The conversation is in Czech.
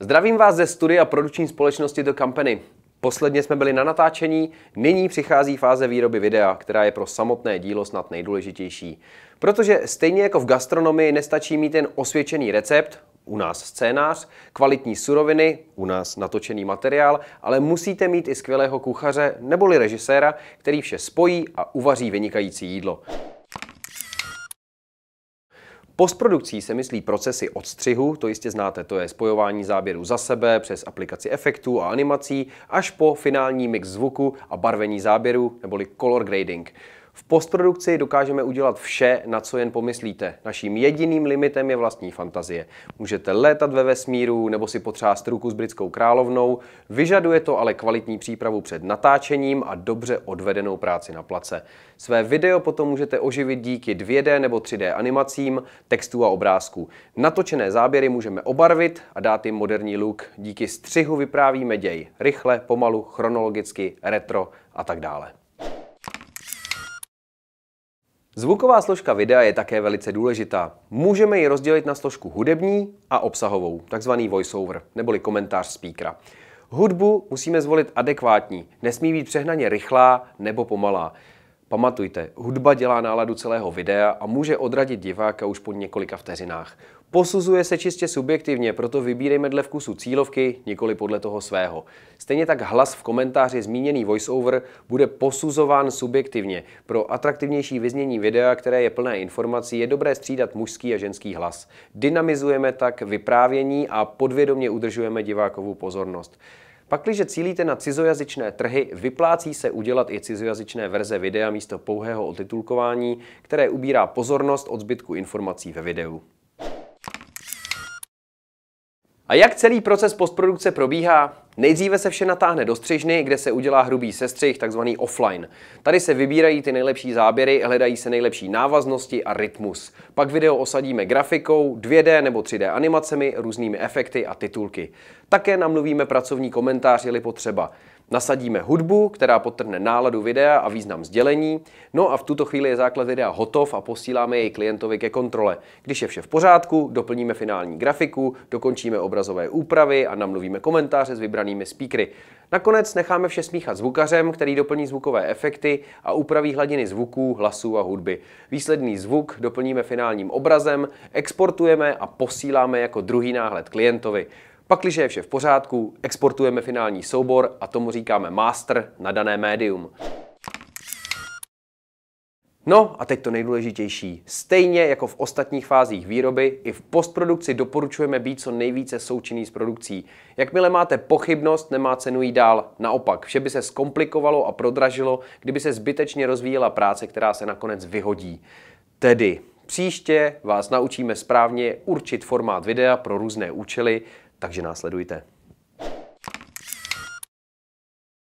Zdravím vás ze studia produkční společnosti do Company. Posledně jsme byli na natáčení, nyní přichází fáze výroby videa, která je pro samotné dílo snad nejdůležitější. Protože stejně jako v gastronomii nestačí mít jen osvědčený recept, u nás scénář, kvalitní suroviny, u nás natočený materiál, ale musíte mít i skvělého kuchaře neboli režiséra, který vše spojí a uvaří vynikající jídlo. Postprodukcí se myslí procesy odstřihu, to jistě znáte, to je spojování záběrů za sebe přes aplikaci efektů a animací, až po finální mix zvuku a barvení záběru neboli color grading. V postprodukci dokážeme udělat vše, na co jen pomyslíte. Naším jediným limitem je vlastní fantazie. Můžete létat ve vesmíru nebo si potřást ruku s britskou královnou, vyžaduje to ale kvalitní přípravu před natáčením a dobře odvedenou práci na place. Své video potom můžete oživit díky 2D nebo 3D animacím, textů a obrázků. Natočené záběry můžeme obarvit a dát jim moderní look. Díky střihu vyprávíme děj rychle, pomalu, chronologicky, retro a tak dále. Zvuková složka videa je také velice důležitá. Můžeme ji rozdělit na složku hudební a obsahovou, takzvaný voiceover, neboli komentář speakera. Hudbu musíme zvolit adekvátní, nesmí být přehnaně rychlá nebo pomalá. Pamatujte, hudba dělá náladu celého videa a může odradit diváka už po několika vteřinách. Posuzuje se čistě subjektivně, proto vybírejme dle vkusu cílovky, nikoli podle toho svého. Stejně tak hlas v komentáři zmíněný voiceover bude posuzován subjektivně. Pro atraktivnější vyznění videa, které je plné informací, je dobré střídat mužský a ženský hlas. Dynamizujeme tak vyprávění a podvědomě udržujeme divákovou pozornost. Pakliže cílíte na cizojazyčné trhy, vyplácí se udělat i cizojazyčné verze videa místo pouhého otitulkování, které ubírá pozornost od zbytku informací ve videu. A jak celý proces postprodukce probíhá? Nejdříve se vše natáhne do střižny, kde se udělá hrubý sestřih, takzvaný offline. Tady se vybírají ty nejlepší záběry, hledají se nejlepší návaznosti a rytmus. Pak video osadíme grafikou, 2D nebo 3D animacemi, různými efekty a titulky. Také namluvíme pracovní komentář, je-li potřeba. Nasadíme hudbu, která potrhne náladu videa a význam sdělení. No a v tuto chvíli je základ videa hotov a posíláme jej klientovi ke kontrole. Když je vše v pořádku, doplníme finální grafiku, dokončíme obrazové úpravy a namluvíme komentáře z vybraných vybranými speakery. Nakonec necháme vše smíchat zvukařem, který doplní zvukové efekty a upraví hladiny zvuků, hlasů a hudby. Výsledný zvuk doplníme finálním obrazem, exportujeme a posíláme jako druhý náhled klientovi. Pak, když je vše v pořádku, exportujeme finální soubor a tomu říkáme master na dané médium. No a teď to nejdůležitější. Stejně jako v ostatních fázích výroby, i v postprodukci doporučujeme být co nejvíce součinný s produkcí. Jakmile máte pochybnost, nemá cenu jít dál. Naopak, vše by se zkomplikovalo a prodražilo, kdyby se zbytečně rozvíjela práce, která se nakonec vyhodí. Tedy, příště vás naučíme správně určit formát videa pro různé účely, takže následujte.